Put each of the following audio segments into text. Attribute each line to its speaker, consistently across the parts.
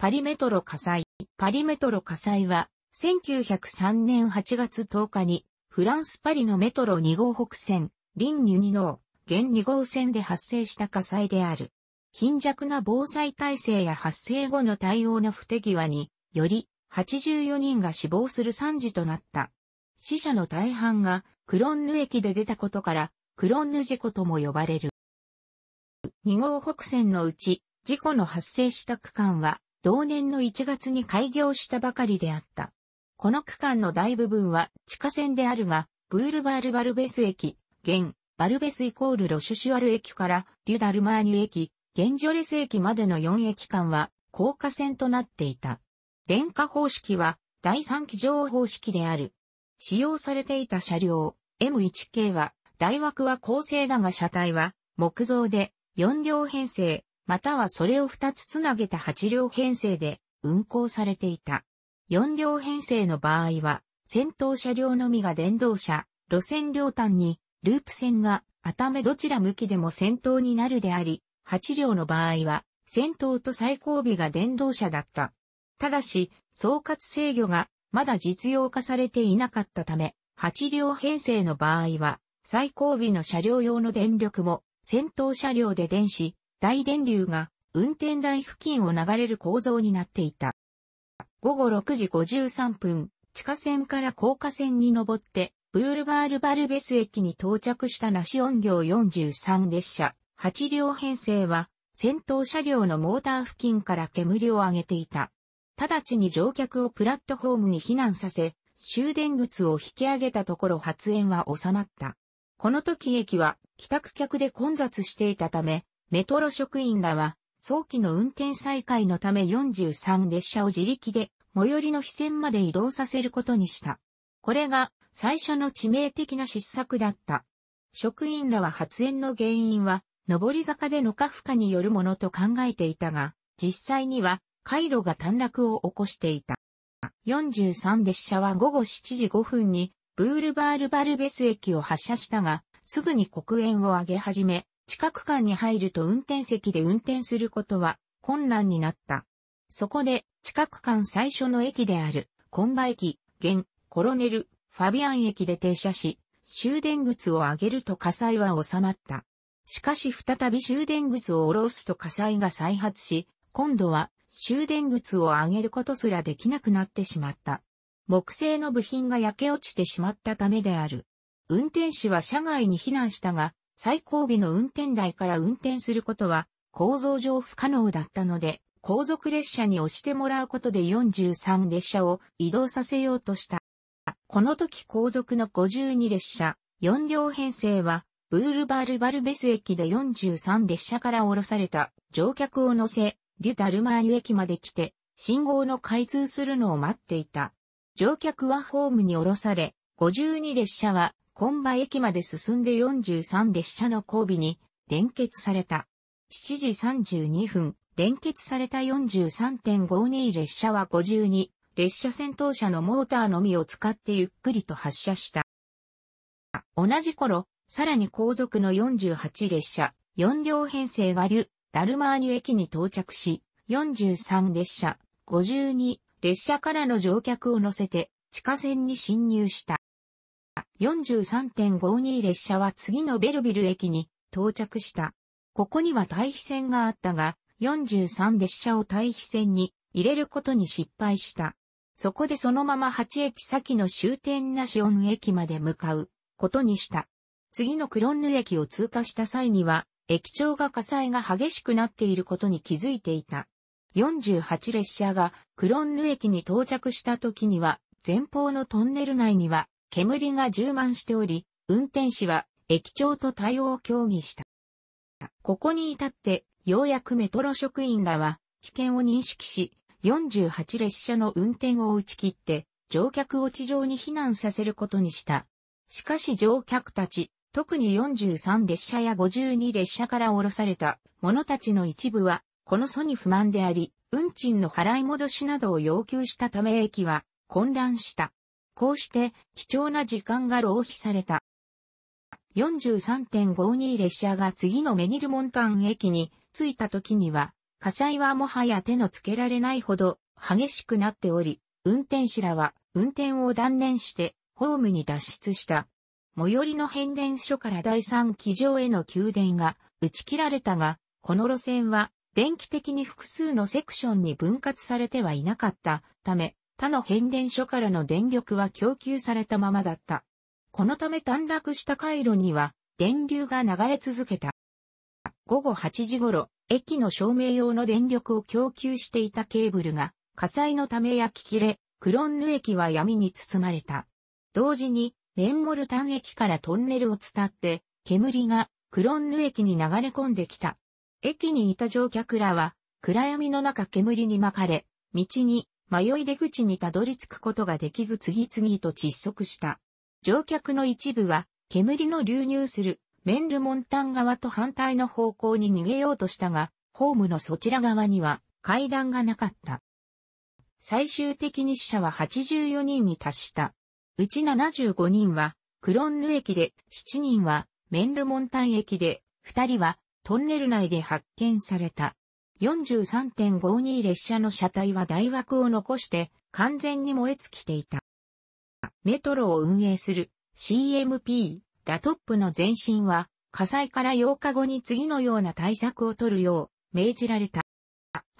Speaker 1: パリメトロ火災。パリメトロ火災は、1903年8月10日に、フランスパリのメトロ2号北線、リン・ニュニノー、現2号線で発生した火災である。貧弱な防災体制や発生後の対応の不手際により、84人が死亡する惨事となった。死者の大半が、クロンヌ駅で出たことから、クロンヌ事故とも呼ばれる。2号北線のうち、事故の発生した区間は、同年の1月に開業したばかりであった。この区間の大部分は地下線であるが、ブールバール・バルベス駅、現、バルベスイコールロシュシュアル駅から、デュ・ダルマーニュ駅、現ジョレス駅までの4駅間は、高架線となっていた。電化方式は、第3機乗方式である。使用されていた車両、M1 系は、大枠は構成だが車体は、木造で、4両編成、またはそれを2つつなげた8両編成で運行されていた。4両編成の場合は、先頭車両のみが電動車、路線両端に、ループ線が、頭どちら向きでも先頭になるであり、8両の場合は、先頭と最後尾が電動車だった。ただし、総括制御が、まだ実用化されていなかったため、8両編成の場合は、最後尾の車両用の電力も、先頭車両で電子、大電流が運転台付近を流れる構造になっていた。午後6時53分、地下線から高架線に登って、ブールバールバルベス駅に到着したナシオン行43列車、8両編成は、先頭車両のモーター付近から煙を上げていた。直ちに乗客をプラットホームに避難させ、終電靴を引き上げたところ発煙は収まった。この時駅は帰宅客で混雑していたため、メトロ職員らは、早期の運転再開のため43列車を自力で、最寄りの非線まで移動させることにした。これが、最初の致命的な失策だった。職員らは発煙の原因は、上り坂での過負荷によるものと考えていたが、実際には、回路が短絡を起こしていた。43列車は午後7時5分に、ブールバールバルベス駅を発車したが、すぐに黒煙を上げ始め、近く間に入ると運転席で運転することは困難になった。そこで、近く間最初の駅である、コンバ駅、現、コロネル、ファビアン駅で停車し、終電靴を上げると火災は収まった。しかし再び終電靴を下ろすと火災が再発し、今度は終電靴を上げることすらできなくなってしまった。木製の部品が焼け落ちてしまったためである。運転手は車外に避難したが、最後尾の運転台から運転することは構造上不可能だったので、後続列車に押してもらうことで43列車を移動させようとした。この時後続の52列車、4両編成は、ブールバールバルベス駅で43列車から降ろされた乗客を乗せ、デュダルマーニュ駅まで来て、信号の開通するのを待っていた。乗客はホームに降ろされ、52列車は本場駅まで進んで43列車の交尾に連結された。7時32分、連結された43.52列車は52、列車先頭車のモーターのみを使ってゆっくりと発車した。同じ頃、さらに後続の48列車、4両編成がリュ、ダルマーニュ駅に到着し、43列車、52列車からの乗客を乗せて地下線に侵入した。43.52列車は次のベルビル駅に到着した。ここには対比線があったが、43列車を対比線に入れることに失敗した。そこでそのまま8駅先の終点ナシオン駅まで向かうことにした。次のクロンヌ駅を通過した際には、駅長が火災が激しくなっていることに気づいていた。48列車がクロンヌ駅に到着した時には、前方のトンネル内には煙が充満しており、運転士は駅長と対応を協議した。ここに至って、ようやくメトロ職員らは危険を認識し、48列車の運転を打ち切って、乗客を地上に避難させることにした。しかし乗客たち、特に43列車や52列車から降ろされた者たちの一部は、この素に不満であり、運賃の払い戻しなどを要求したため駅は混乱した。こうして貴重な時間が浪費された。43.52列車が次のメニルモンタン駅に着いた時には、火災はもはや手のつけられないほど激しくなっており、運転士らは運転を断念してホームに脱出した。最寄りの変電所から第3機場への給電が打ち切られたが、この路線は電気的に複数のセクションに分割されてはいなかったため、他の変電所からの電力は供給されたままだった。このため短絡した回路には電流が流れ続けた。午後8時頃、駅の照明用の電力を供給していたケーブルが火災のため焼き切れ、クロンヌ駅は闇に包まれた。同時に、メンモルタン駅からトンネルを伝って、煙がクロンヌ駅に流れ込んできた。駅にいた乗客らは、暗闇の中煙に巻かれ、道に迷い出口にたどり着くことができず次々と窒息した。乗客の一部は、煙の流入するメンルモンタン側と反対の方向に逃げようとしたが、ホームのそちら側には階段がなかった。最終的に死者は84人に達した。うち75人はクロンヌ駅で、7人はメンルモンタン駅で、2人はトンネル内で発見された。43.52列車の車体は大枠を残して完全に燃え尽きていた。メトロを運営する CMP ラトップの前身は火災から8日後に次のような対策を取るよう命じられた。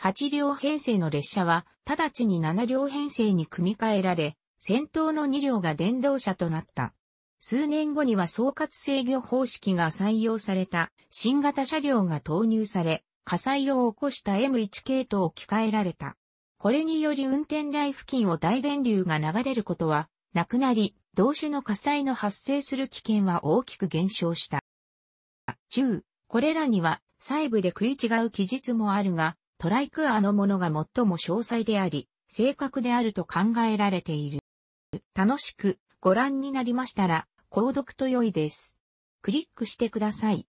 Speaker 1: 8両編成の列車は直ちに7両編成に組み替えられ、先頭の2両が電動車となった。数年後には総括制御方式が採用された新型車両が投入され、火災を起こした M1 系統を着換えられた。これにより運転台付近を大電流が流れることはなくなり、同種の火災の発生する危険は大きく減少した。10、これらには細部で食い違う記述もあるが、トライクアのものが最も詳細であり、正確であると考えられている。楽しくご覧になりましたら、購読と良いです。クリックしてください。